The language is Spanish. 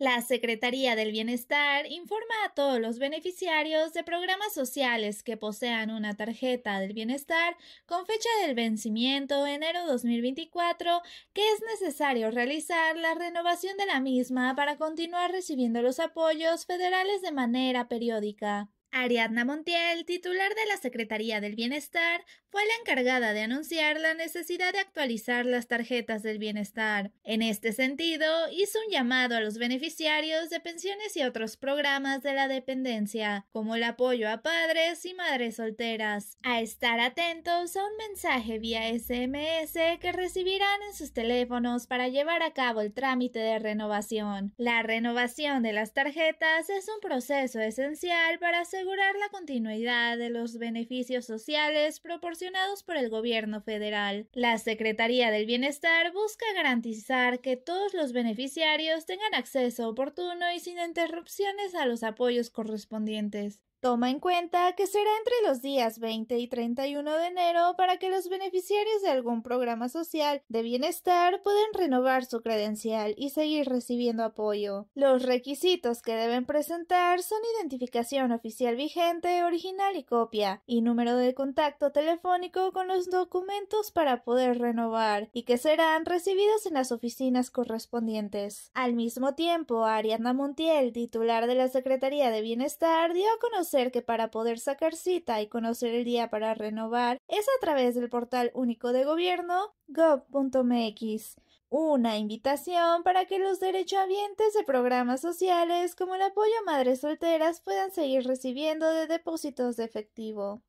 La Secretaría del Bienestar informa a todos los beneficiarios de programas sociales que posean una tarjeta del bienestar con fecha del vencimiento enero 2024 que es necesario realizar la renovación de la misma para continuar recibiendo los apoyos federales de manera periódica. Ariadna Montiel, titular de la Secretaría del Bienestar, fue la encargada de anunciar la necesidad de actualizar las tarjetas del bienestar. En este sentido, hizo un llamado a los beneficiarios de pensiones y otros programas de la dependencia, como el apoyo a padres y madres solteras, a estar atentos a un mensaje vía SMS que recibirán en sus teléfonos para llevar a cabo el trámite de renovación. La renovación de las tarjetas es un proceso esencial para hacer asegurar la continuidad de los beneficios sociales proporcionados por el gobierno federal. La Secretaría del Bienestar busca garantizar que todos los beneficiarios tengan acceso oportuno y sin interrupciones a los apoyos correspondientes. Toma en cuenta que será entre los días 20 y 31 de enero para que los beneficiarios de algún programa social de bienestar puedan renovar su credencial y seguir recibiendo apoyo. Los requisitos que deben presentar son identificación oficial vigente, original y copia, y número de contacto telefónico con los documentos para poder renovar y que serán recibidos en las oficinas correspondientes. Al mismo tiempo, Ariadna Montiel, titular de la Secretaría de Bienestar, dio a conocer que para poder sacar cita y conocer el día para renovar es a través del portal único de gobierno gov.mx. Una invitación para que los derechohabientes de programas sociales como el apoyo a madres solteras puedan seguir recibiendo de depósitos de efectivo.